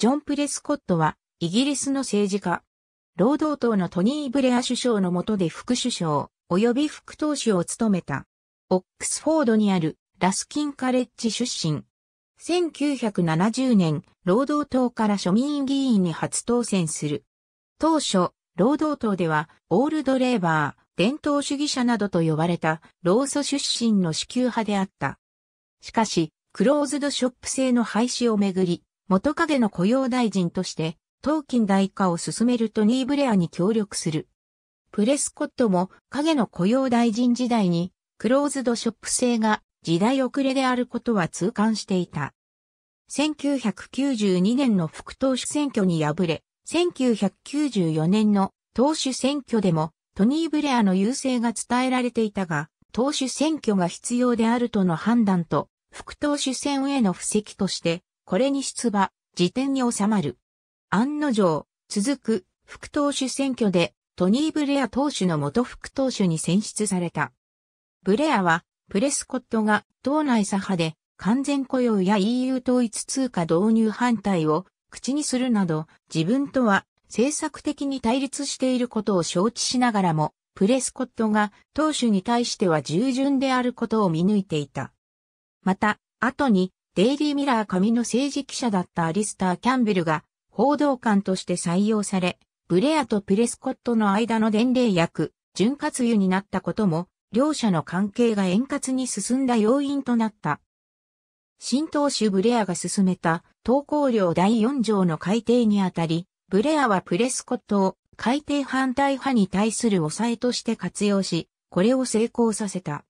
ジョン・プレスコットは、イギリスの政治家。労働党のトニー・ブレア首相の下で副首相、及び副党首を務めた。オックスフォードにあるラスキンカレッジ出身。1970年、労働党から庶民議員に初当選する。当初、労働党では、オールドレーバー、伝統主義者などと呼ばれた、労組出身の支給派であった。しかし、クローズドショップ制の廃止をめぐり、元影の雇用大臣として、当近代化を進めるトニー・ブレアに協力する。プレスコットも影の雇用大臣時代に、クローズドショップ制が時代遅れであることは痛感していた。1992年の副党首選挙に敗れ、1994年の党首選挙でもトニー・ブレアの優勢が伝えられていたが、党首選挙が必要であるとの判断と、副党首選への布石として、これに出馬、辞典に収まる。案の定、続く、副党首選挙で、トニー・ブレア党首の元副党首に選出された。ブレアは、プレスコットが党内左派で完全雇用や EU 統一通貨導入反対を口にするなど自分とは政策的に対立していることを承知しながらもプレスコットが党首に対しては従順であることを見抜いていた。また、後にデイリーミラー紙の政治記者だったアリスター・キャンベルが報道官として採用され、ブレアとプレスコットの間の伝令役、潤滑油になったことも、両者の関係が円滑に進んだ要因となった。新党首ブレアが進めた投稿料第4条の改定にあたり、ブレアはプレスコットを改定反対派に対する抑えとして活用し、これを成功させた。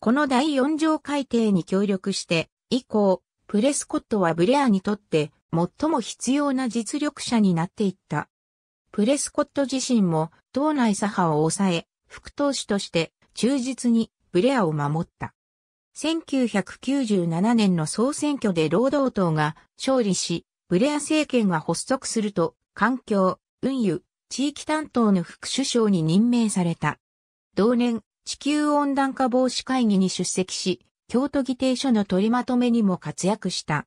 この第4条改定に協力して、以降、プレスコットはブレアにとって最も必要な実力者になっていった。プレスコット自身も党内左派を抑え、副党首として忠実にブレアを守った。1997年の総選挙で労働党が勝利し、ブレア政権が発足すると、環境、運輸、地域担当の副首相に任命された。同年、地球温暖化防止会議に出席し、京都議定書の取りまとめにも活躍した。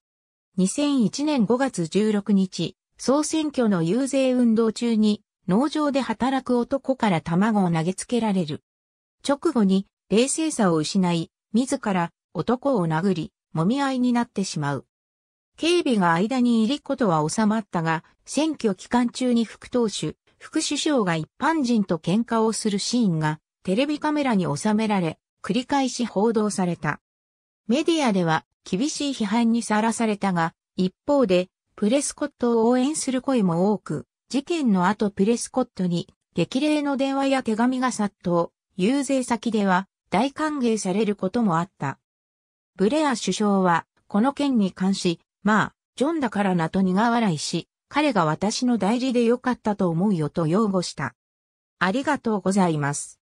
2001年5月16日、総選挙の遊説運動中に、農場で働く男から卵を投げつけられる。直後に、冷静さを失い、自ら男を殴り、揉み合いになってしまう。警備が間にいることは収まったが、選挙期間中に副党首、副首相が一般人と喧嘩をするシーンがテレビカメラに収められ、繰り返し報道された。メディアでは厳しい批判にさらされたが、一方で、プレスコットを応援する声も多く、事件の後プレスコットに激励の電話や手紙が殺到、遊説先では大歓迎されることもあった。ブレア首相は、この件に関し、まあ、ジョンだからなと苦笑いし、彼が私の代理でよかったと思うよと擁護した。ありがとうございます。